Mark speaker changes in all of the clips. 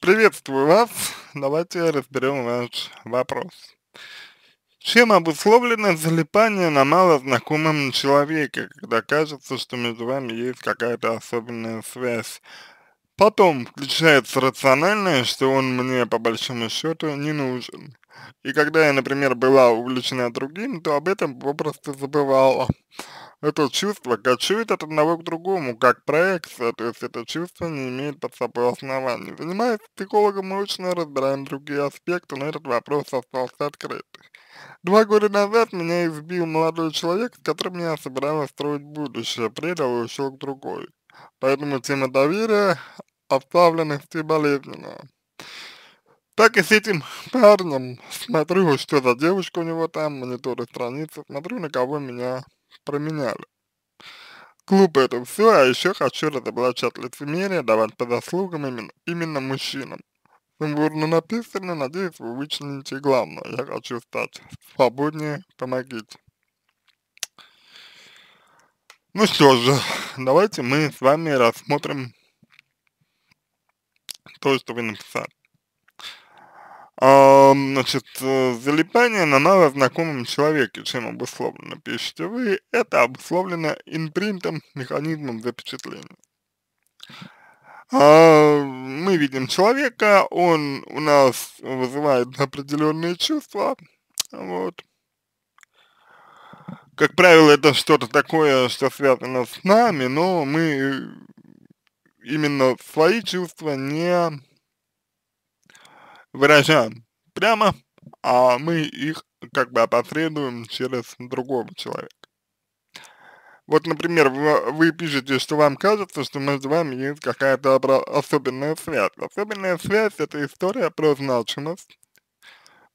Speaker 1: Приветствую вас. Давайте разберем ваш вопрос. Чем обусловлено залипание на малознакомом человеке, когда кажется, что между вами есть какая-то особенная связь? Потом включается рациональное, что он мне по большому счету не нужен. И когда я, например, была увлечена другим, то об этом попросту забывала это чувство кочует от одного к другому, как проекция, то есть это чувство не имеет под собой оснований. Занимаясь психологом, мы очень разбираем другие аспекты, но этот вопрос остался открыт. Два года назад меня избил молодой человек, с которым я собиралась строить будущее, предал и ушел к другой. Поэтому тема доверия, оставленности болезненная. Так и с этим парнем смотрю, что за девушка у него там, мониторы страницы, смотрю, на кого меня променяли. Глупо это все, а еще хочу разоблачать лицемерие, давать по заслугам именно, именно мужчинам. Сумбурно написано, надеюсь, вы вычлените главное. Я хочу стать свободнее, помогите. Ну что же, давайте мы с вами рассмотрим то, что вы написали значит, э, залипание на малознакомом человеке, чем обусловлено, пишете вы, это обусловлено импринтом, механизмом запечатления. А, мы видим человека, он у нас вызывает определенные чувства, вот. Как правило, это что-то такое, что связано с нами, но мы именно свои чувства не выражаем прямо, а мы их как бы опосредуем через другого человека. Вот, например, вы, вы пишете, что вам кажется, что между вами есть какая-то особенная связь. Особенная связь – это история про значимость.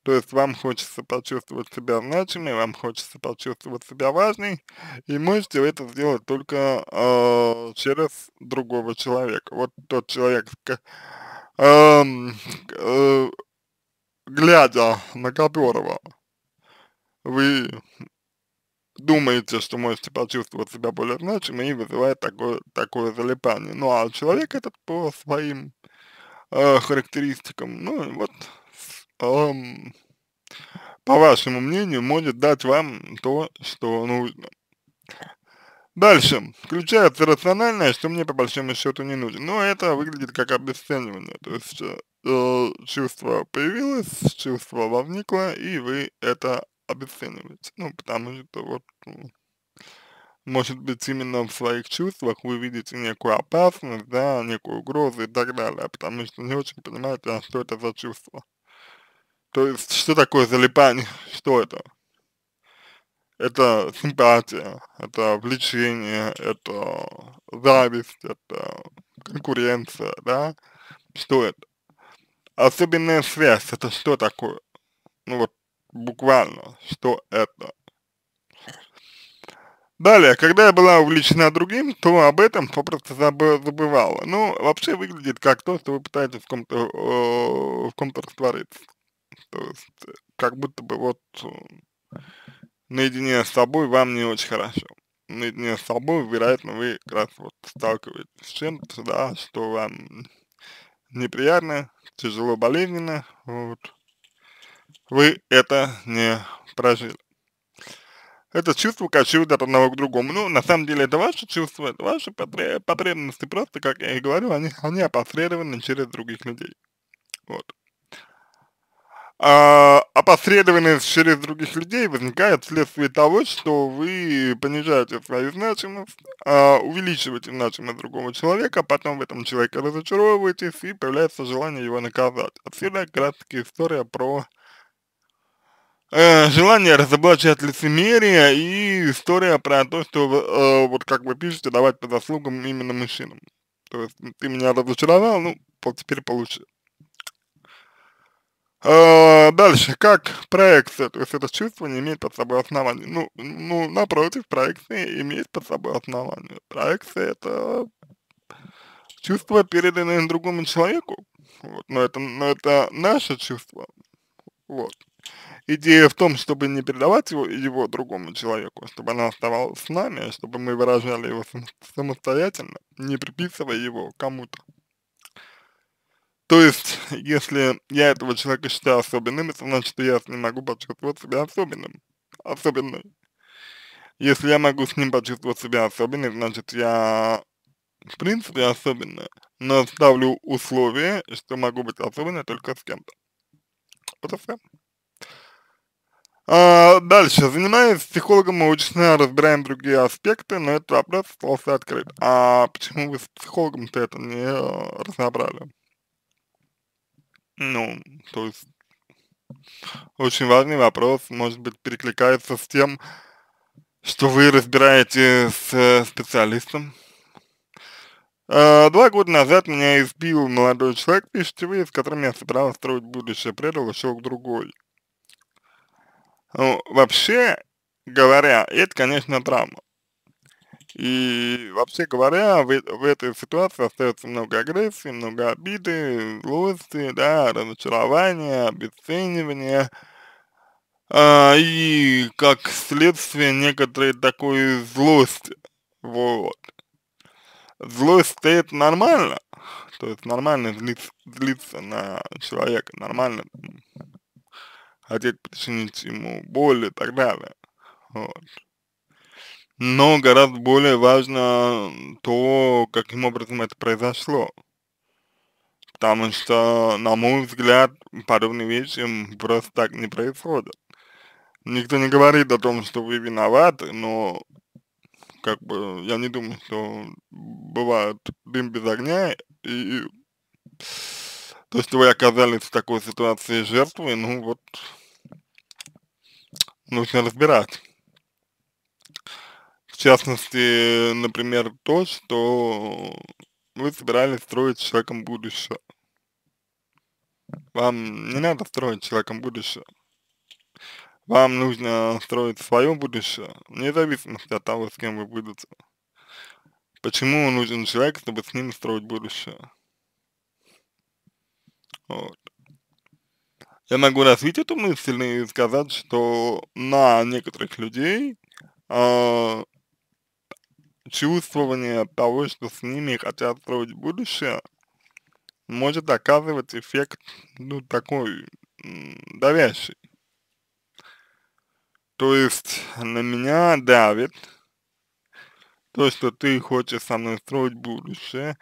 Speaker 1: То есть вам хочется почувствовать себя значимой, вам хочется почувствовать себя важной, и можете вы это сделать только э, через другого человека. Вот тот человек, э, э, глядя на которого, вы думаете, что можете почувствовать себя более значимым и вызывает такое, такое залипание. Ну а человек этот по своим э, характеристикам, ну вот, э, по вашему мнению, может дать вам то, что нужно. Дальше. Включается рациональное, что мне по большому счету не нужно. Но это выглядит как обесценивание. То есть э, э чувство появилось, чувство возникло, и вы это обесцениваете. Ну, потому что вот, ну, может быть, именно в своих чувствах вы видите некую опасность, да, некую угрозу и так далее, потому что не очень понимаете, а что это за чувство. То есть, что такое залипание, что это? это симпатия, это влечение, это зависть, это конкуренция, да? Что это? Особенная связь, это что такое? Ну вот, буквально, что это? Далее, когда я была увлечена другим, то об этом попросту забывала. Ну, вообще выглядит как то, что вы пытаетесь в ком-то в ком-то раствориться. То есть, как будто бы вот э, наедине с собой вам не очень хорошо. Наедине с собой, вероятно, вы как раз вот сталкиваетесь с чем-то, да, что вам неприятно, тяжело болезненно, вот. Вы это не прожили. Это чувство кочует от одного к другому. Ну, на самом деле, это ваши чувства, это ваши потребности. Просто, как я и говорил, они, они опосредованы через других людей. Вот а, опосредованность через других людей возникает вследствие того, что вы понижаете свою значимость, а, увеличиваете значимость другого человека, а потом в этом человеке разочаровываетесь и появляется желание его наказать. Отсюда как раз таки история про э, желание разоблачать лицемерие и история про то, что э, вот как вы пишете, давать по заслугам именно мужчинам. То есть ты меня разочаровал, ну, вот теперь получишь. А, дальше, как проекция, то есть это чувство не имеет под собой основания. Ну, ну, напротив, проекция имеет под собой основание. Проекция это чувство, переданное другому человеку. Вот, но это, но это наше чувство. Вот. Идея в том, чтобы не передавать его, его другому человеку, чтобы она оставалась с нами, а чтобы мы выражали его самостоятельно, не приписывая его кому-то. То есть, если я этого человека считаю особенным, это значит, что я с ним могу почувствовать себя особенным, особенным. Если я могу с ним почувствовать себя особенным, значит, я, в принципе, особенный. но ставлю условие, что могу быть особенным только с кем-то. Вот и все. А, дальше. Занимаясь психологом, мы очень разбираем другие аспекты, но этот вопрос остался открыт. А почему вы с психологом-то это не э, разобрали? Ну, то есть очень важный вопрос, может быть, перекликается с тем, что вы разбираете с э, специалистом. Э, два года назад меня избил молодой человек, вы, с которым я собиралась строить будущее, предал и шел к другой. Ну, вообще говоря, это, конечно, травма. И вообще говоря, в, э, в этой ситуации остается много агрессии, много обиды, злости, да, разочарования, обесценивания. А, и как следствие некоторой такой злости. Вот. Злость-то это нормально. То есть нормально злиться, злиться на человека, нормально хотеть причинить ему боль и так далее. Вот но гораздо более важно то, каким образом это произошло. Потому что, на мой взгляд, подобные вещи просто так не происходят. Никто не говорит о том, что вы виноваты, но как бы я не думаю, что бывает дым без огня, и то, что вы оказались в такой ситуации жертвой, ну вот, нужно разбирать частности, например, то, что вы собирались строить с человеком будущее. Вам не надо строить человеком будущее. Вам нужно строить свое будущее, вне зависимости от того, с кем вы будете. Почему нужен человек, чтобы с ним строить будущее? Вот. Я могу развить эту мысль и сказать, что на некоторых людей а, чувствование того, что с ними хотят строить будущее, может оказывать эффект, ну, такой давящий. То есть на меня давит то, что ты хочешь со мной строить будущее,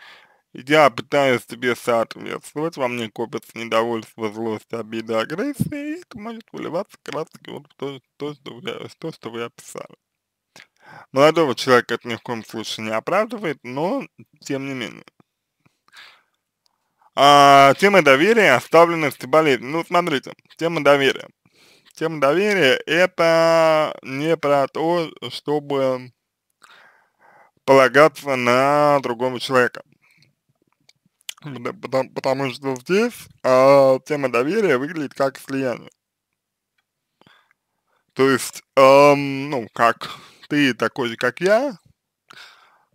Speaker 1: я пытаюсь тебе соответствовать, во мне копится недовольство, злость, обида, агрессия, и это может выливаться как раз вот в то, то, что, вы, то, что вы описали. Молодого человека это ни в коем случае не оправдывает, но тем не менее. А, тема доверия, оставленность и Ну, смотрите, тема доверия. Тема доверия – это не про то, чтобы полагаться на другого человека. Потому, потому что здесь а, тема доверия выглядит как слияние. То есть, эм, ну, как ты такой же, как я,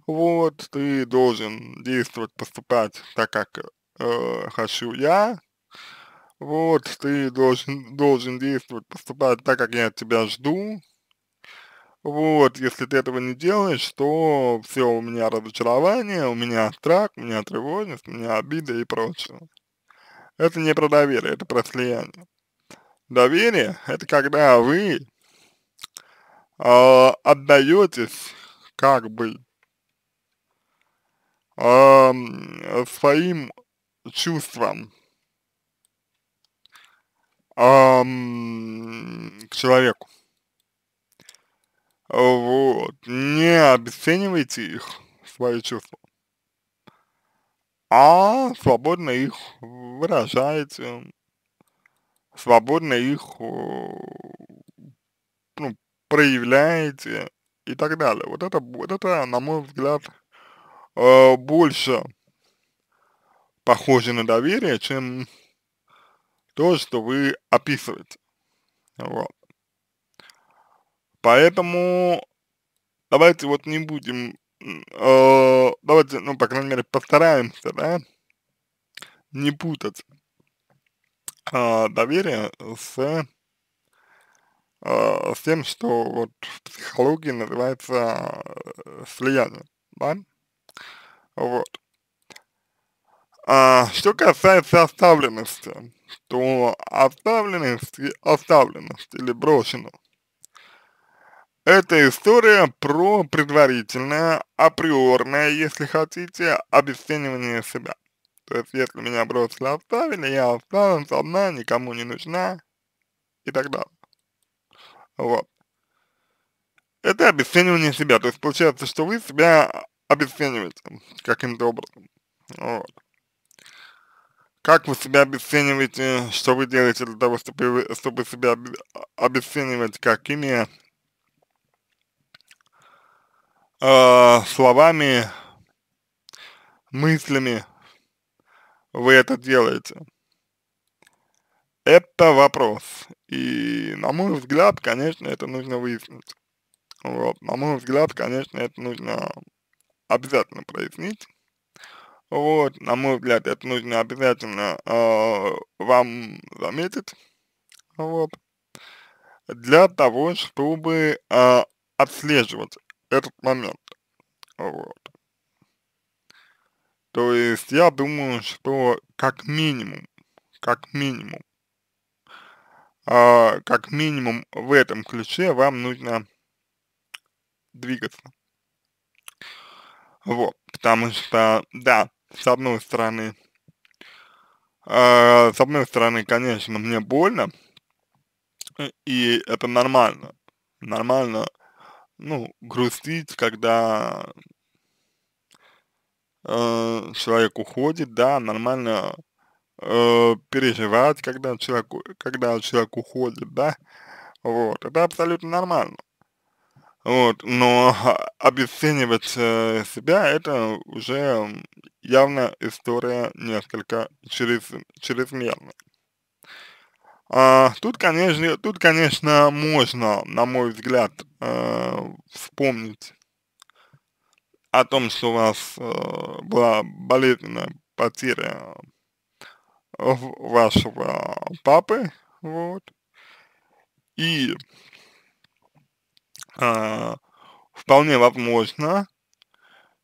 Speaker 1: вот, ты должен действовать, поступать так, как э, хочу я, вот, ты должен, должен действовать, поступать так, как я тебя жду, вот, если ты этого не делаешь, то все, у меня разочарование, у меня страх, у меня тревожность, у меня обида и прочее. Это не про доверие, это про слияние. Доверие – это когда вы э, а, отдаетесь как бы э, своим чувствам э, к человеку. Вот. Не обесценивайте их, свои чувства, а свободно их выражаете, свободно их э, проявляете и так далее. Вот это, вот это на мой взгляд, э, больше похоже на доверие, чем то, что вы описываете. Вот. Поэтому давайте вот не будем, э, давайте, ну, по крайней мере, постараемся, да, не путать э, доверие с Э, с тем, что вот в психологии называется э, слияние, да? Вот. А, что касается оставленности, то оставленность оставленность или брошенность – это история про предварительное, априорное, если хотите, обесценивание себя. То есть, если меня бросили, оставили, я осталась одна, никому не нужна и так далее. Вот. Это обесценивание себя, то есть получается, что вы себя обесцениваете каким-то образом. Вот. Как вы себя обесцениваете, что вы делаете для того, чтобы, чтобы себя обесценивать, какими э, словами, мыслями вы это делаете. Это вопрос. И, на мой взгляд, конечно, это нужно выяснить. Вот, на мой взгляд, конечно, это нужно обязательно прояснить. Вот, на мой взгляд, это нужно обязательно э, вам заметить. Вот. Для того, чтобы э, отслеживать этот момент. Вот. То есть я думаю, что как минимум, как минимум, э, как минимум в этом ключе вам нужно двигаться. Вот, потому что, да, с одной стороны, э, с одной стороны, конечно, мне больно, э, и это нормально, нормально, ну, грустить, когда э, человек уходит, да, нормально э, переживать, когда человек, когда человек уходит, да, вот, это абсолютно нормально. Вот, но обесценивать э, себя это уже явно история несколько через, чрезмерная. А, тут, конечно, тут, конечно, можно, на мой взгляд, э, вспомнить о том, что у вас э, была болезненная потеря вашего папы, вот, и а, вполне возможно,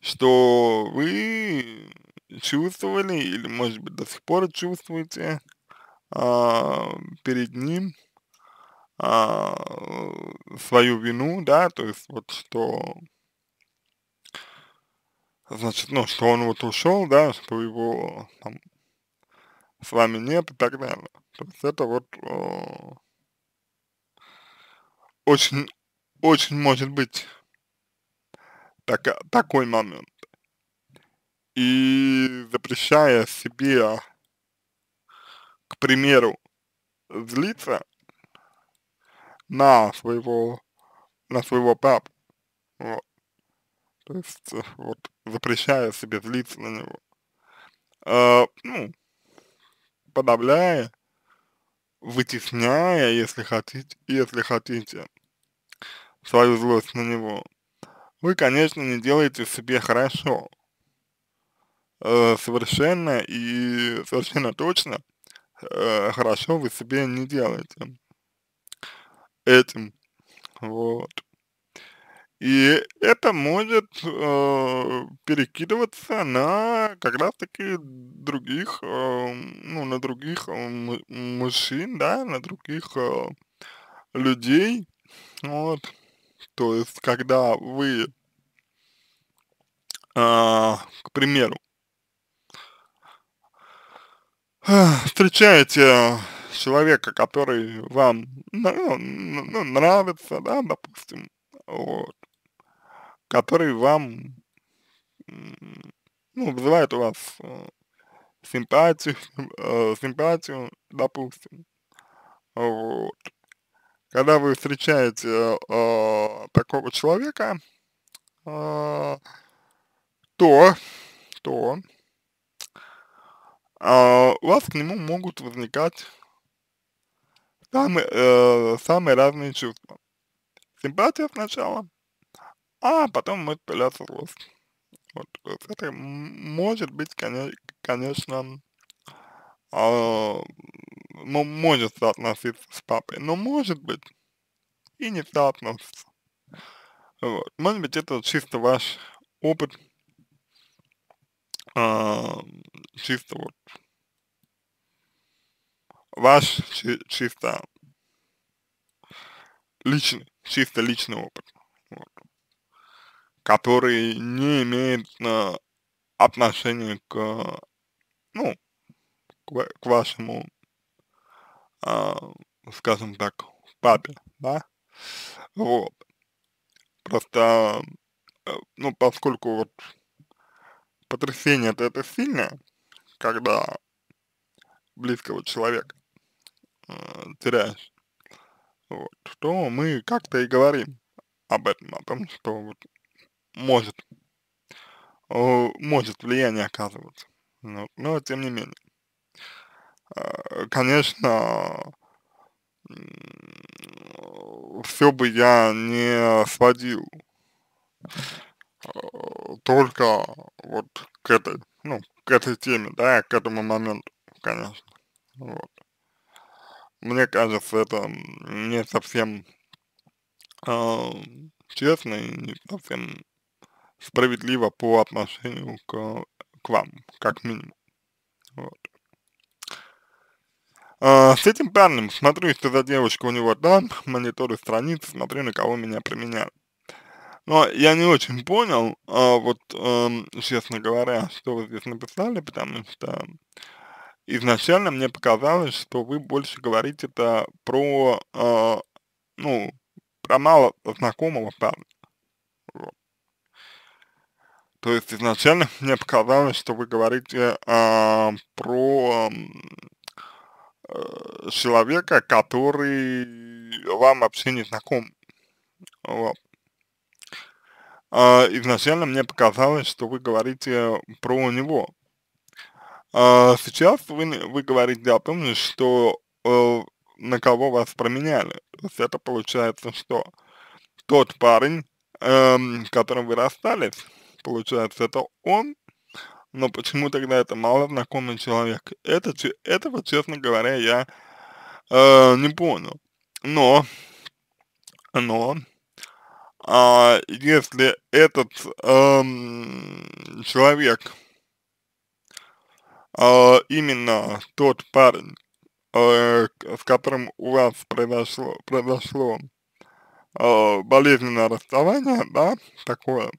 Speaker 1: что вы чувствовали или, может быть, до сих пор чувствуете а, перед ним а, свою вину, да, то есть вот что, значит, ну, что он вот ушел, да, что его там с вами нет и так далее. То есть это вот э, очень, очень может быть так, такой момент. И запрещая себе, к примеру, злиться на своего, на своего папу, вот. То есть, э, вот, запрещая себе злиться на него. Э, ну, подавляя, вытесняя, если хотите, если хотите, свою злость на него, вы, конечно, не делаете себе хорошо. Э, совершенно и совершенно точно э, хорошо вы себе не делаете этим. Вот. И это может э, перекидываться на как раз-таки других, э, ну, на других э, мужчин, да, на других э, людей. Вот. То есть, когда вы, э, к примеру, встречаете человека, который вам ну, ну, ну нравится, да, допустим, вот, который вам, ну, вызывает у вас э, симпатию, э, симпатию, допустим. Вот. Когда вы встречаете э, э, такого человека, э, то, то э, у вас к нему могут возникать самые, э, самые разные чувства. Симпатия сначала – а потом мы пиляться рост. Вот, вот это может быть, конечно, а, ну, может соотноситься с папой, но может быть и не соотносится. Вот. Может быть, это чисто ваш опыт, а, чисто вот ваш чисто личный, чисто личный опыт который не имеет э, отношения к, ну, к, к вашему, э, скажем так, папе, да? Вот. Просто, э, ну, поскольку вот потрясение-то это сильное, когда близкого человека э, теряешь, вот, то мы как-то и говорим об этом, о том, что вот может, может влияние оказывать. Но, ну, но тем не менее. А, конечно, все бы я не сводил а, только вот к этой, ну, к этой теме, да, к этому моменту, конечно. Вот. Мне кажется, это не совсем э, честно и не совсем справедливо по отношению к, к вам, как минимум. Вот. А, с этим парнем смотрю, что за девочка у него там, мониторы страниц, смотрю, на кого меня применяют. Но я не очень понял, а вот, эм, честно говоря, что вы здесь написали, потому что изначально мне показалось, что вы больше говорите это про, э, ну, про мало знакомого парня. Вот. То есть изначально мне показалось, что вы говорите э, про э, человека, который вам вообще не знаком. Вот. Э, изначально мне показалось, что вы говорите про него. Э, сейчас вы, вы говорите о том, что э, на кого вас променяли. То есть это получается, что тот парень, э, с которым вы расстались, получается, это он, но почему тогда это мало знакомый человек? Это, этого, честно говоря, я э, не понял. Но, но, а если этот эм, человек, э, именно тот парень, э, с которым у вас произошло, произошло э, болезненное расставание, да, такое,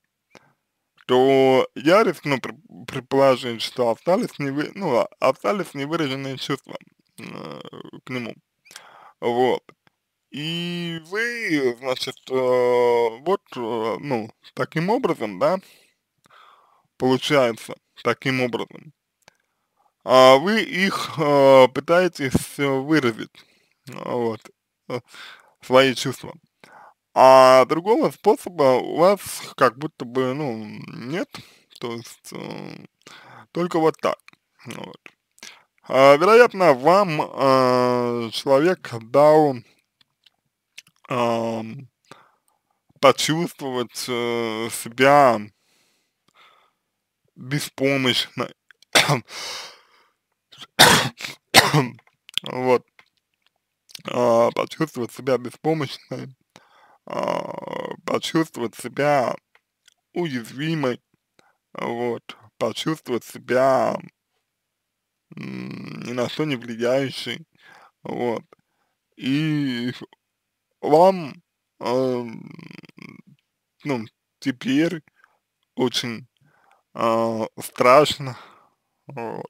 Speaker 1: то я рискну предположить, что остались, вы, ну, а, остались невыраженные чувства э, к нему. Вот. И вы, значит, э, вот, э, ну, таким образом, да, получается, таким образом, э, вы их э, пытаетесь э, выразить, вот, э, свои чувства. А другого способа у вас как будто бы, ну, нет. То есть э, только вот так. Вот. Э, вероятно, вам э, человек дал э, почувствовать э, себя беспомощно. вот. Э, почувствовать себя беспомощной а, почувствовать себя уязвимой, вот, почувствовать себя ни на что не влияющей, вот. И вам, э, ну, теперь очень э, страшно вот,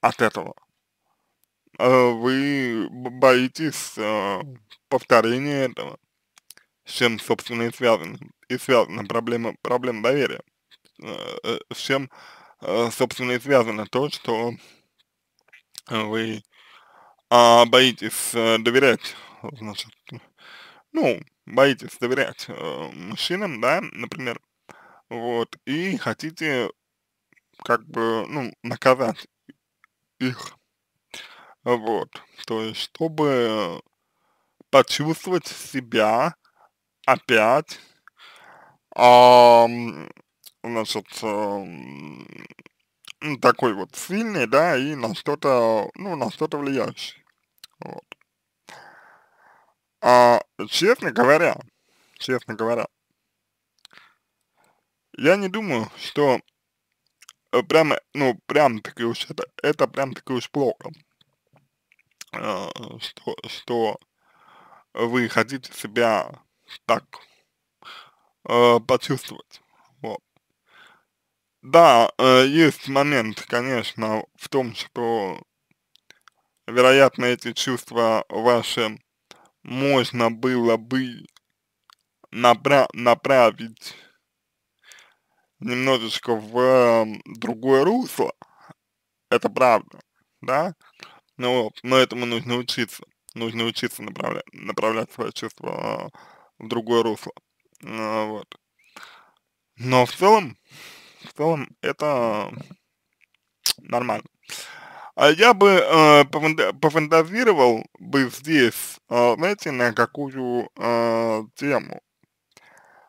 Speaker 1: от этого. Э, вы боитесь э, повторения этого, с чем, собственно, и связано, и связана проблема, проблема доверия, э, с чем, собственно, и связано то, что вы а, боитесь доверять, значит, ну, боитесь доверять мужчинам, да, например, вот, и хотите как бы, ну, наказать их вот. То есть, чтобы почувствовать себя опять, эм, значит, эм, ну, такой вот сильный, да, и на что-то, ну, на что-то влияющий. Вот. А, честно говоря, честно говоря, я не думаю, что э, прямо, ну, прям таки уж это, это прям таки уж плохо. Э, что, что вы хотите себя так э, почувствовать. Вот. Да, э, есть момент, конечно, в том, что, вероятно, эти чувства ваши можно было бы направ направить немножечко в э, другое русло. Это правда, да? Э, ну, вот, но этому нужно учиться. Нужно учиться направлять, направлять свое чувство а, в другое русло. Ну вот. Но в целом, в целом это нормально. А я бы э, пофантазировал бы здесь, э, знаете, на какую э, тему?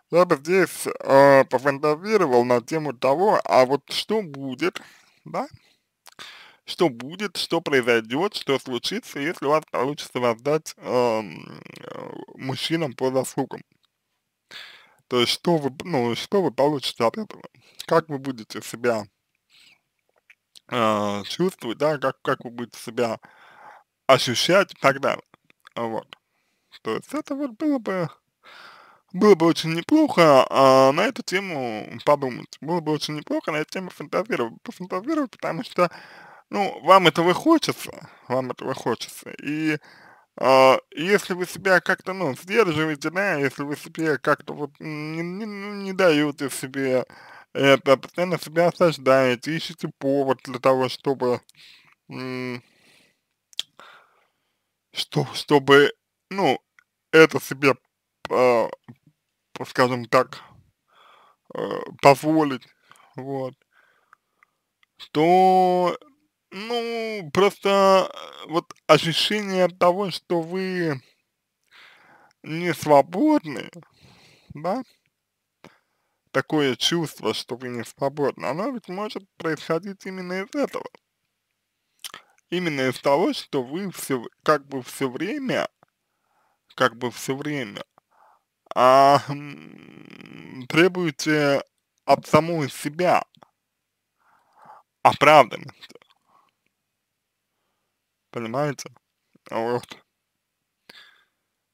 Speaker 1: Я бы здесь э, пофантазировал на тему того, а вот что будет, да, что будет, что произойдет, что случится, если у вас получится воздать эм, э, мужчинам по заслугам. То есть, что вы, ну, что вы получите от этого? Как вы будете себя э, чувствовать, да, как, как вы будете себя ощущать и так далее. Вот. То есть, это вот было бы, было бы очень неплохо э, на эту тему подумать. Было бы очень неплохо на эту тему фантазировать, пофантазировать, потому что ну, вам этого хочется, вам этого хочется, и э, если вы себя как-то, ну, сдерживаете, да, если вы себе как-то вот не, не, не даете себе это, а постоянно себя осаждаете, ищете повод для того, чтобы, что, чтобы, ну, это себе, э, скажем так, э, позволить, вот, то ну, просто э, вот ощущение того, что вы не свободны, да, такое чувство, что вы не свободны, оно ведь может происходить именно из этого. Именно из того, что вы все, как бы все время, как бы все время а, требуете от самого себя оправданности понимаете? Вот.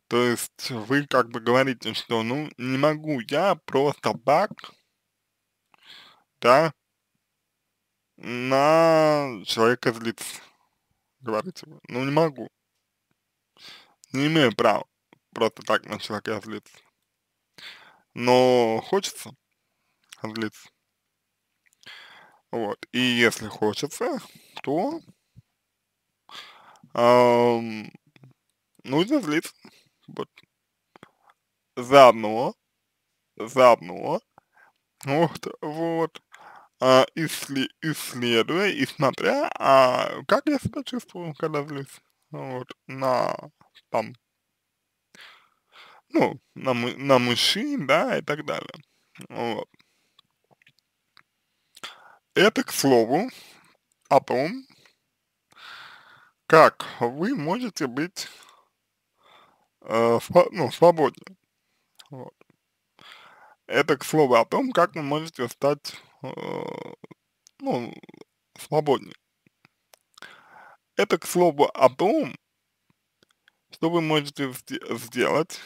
Speaker 1: То есть вы как бы говорите, что ну не могу я просто так, да, на человека злиться, говорите вы. Ну не могу. Не имею права просто так на человека злиться. Но хочется злиться. Вот. И если хочется, то Эм, нужно злиться. Вот. Заодно, заодно, вот, вот, а, исслед, исследуя и смотря, а, как я себя чувствую, когда злюсь, вот, на, там, ну, на, на мужчин, да, и так далее, вот. Это, к слову, о том, как вы можете быть э, ну, свободны. Вот. Это, к слову, о том, как вы можете стать э, ну, свободнее. Это, к слову, о том, что вы можете сделать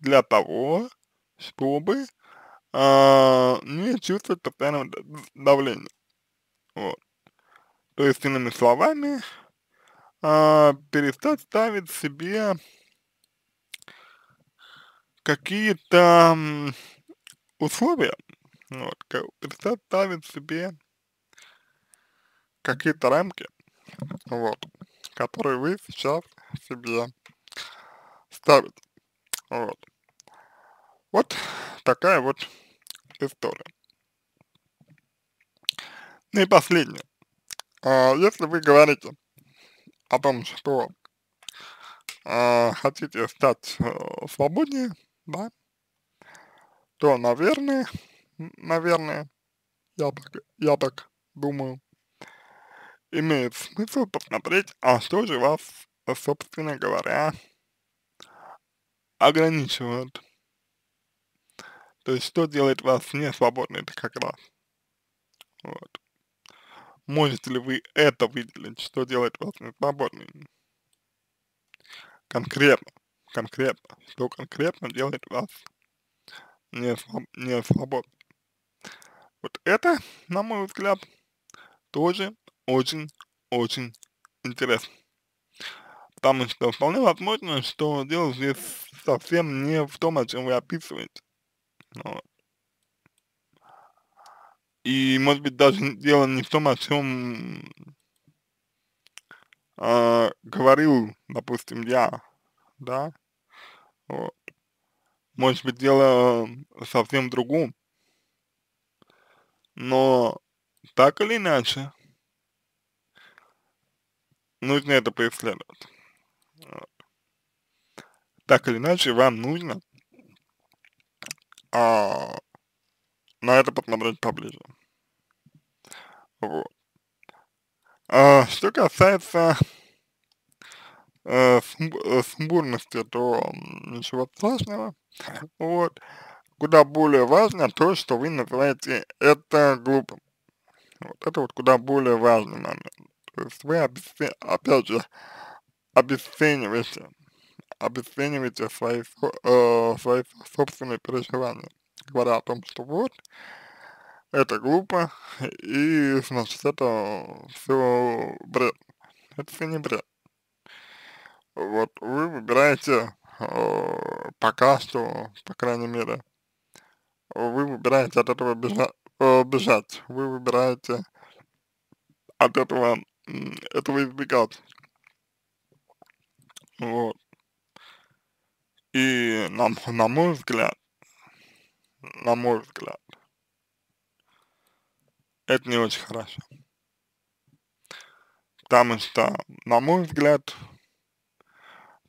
Speaker 1: для того, чтобы э, не чувствовать постоянного давления. Вот. То есть, иными словами, э, перестать ставить себе какие-то условия, ну вот, перестать ставить себе какие-то рамки, вот, которые вы сейчас себе ставите, вот. Вот такая вот история. Ну и последнее. А, если вы говорите, о том, что э, хотите стать э, свободнее, да, то, наверное, наверное, я так, я так думаю, имеет смысл посмотреть, а что же вас, собственно говоря, ограничивает. То есть, что делает вас несвободной, это как раз. Вот. Можете ли вы это выделить, что делает вас несвободными? Конкретно, конкретно, что конкретно делает вас несвободным. Вот это, на мой взгляд, тоже очень-очень интересно. Потому что вполне возможно, что дело здесь совсем не в том, о чем вы описываете. Ну вот. И, может быть, даже дело не в том, о а чем э, говорил, допустим, я, да, вот. Может быть, дело э, совсем в другом. Но так или иначе, нужно это преследовать. Так или иначе, вам нужно а, на это посмотреть поближе. Вот. А, что касается э, сумбурности, э, то ничего страшного. Вот. Куда более важно то, что вы называете это глупым. Вот это вот куда более важный момент. То есть вы, опять же, обесцениваете, обесцениваете свои, э, свои собственные переживания говоря о том, что вот, это глупо, и, значит, это все бред. Это все не бред. Вот вы выбираете э, пока что, по крайней мере, вы выбираете от этого бежа э, бежать, вы выбираете от этого, этого избегать. Вот. И на, на мой взгляд, на мой взгляд. Это не очень хорошо. Потому что, на мой взгляд,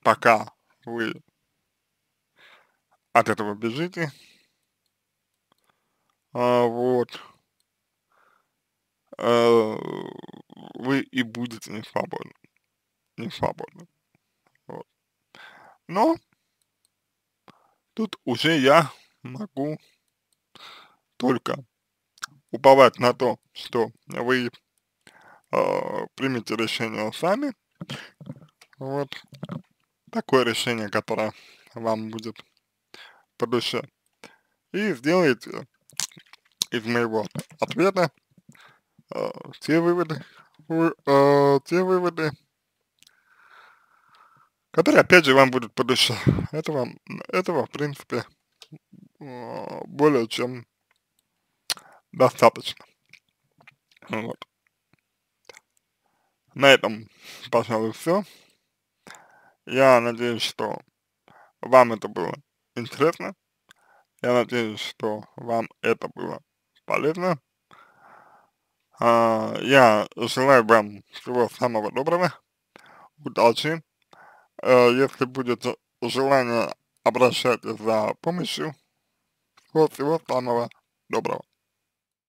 Speaker 1: пока вы от этого бежите, а, вот, а, вы и будете не свободны. Не свободны. Вот. Но тут уже я могу только уповать на то, что вы э, примете решение сами. Вот такое решение, которое вам будет по душе. И сделаете из моего ответа э, те выводы, вы, э, те выводы, которые опять же вам будут по душе. Этого, этого в принципе а, более чем достаточно. Вот. На этом, пожалуй, все. Я надеюсь, что вам это было интересно. Я надеюсь, что вам это было полезно. А, я желаю вам всего самого доброго, удачи. А, если будет желание, обращайтесь за помощью. Вот, всего самого доброго.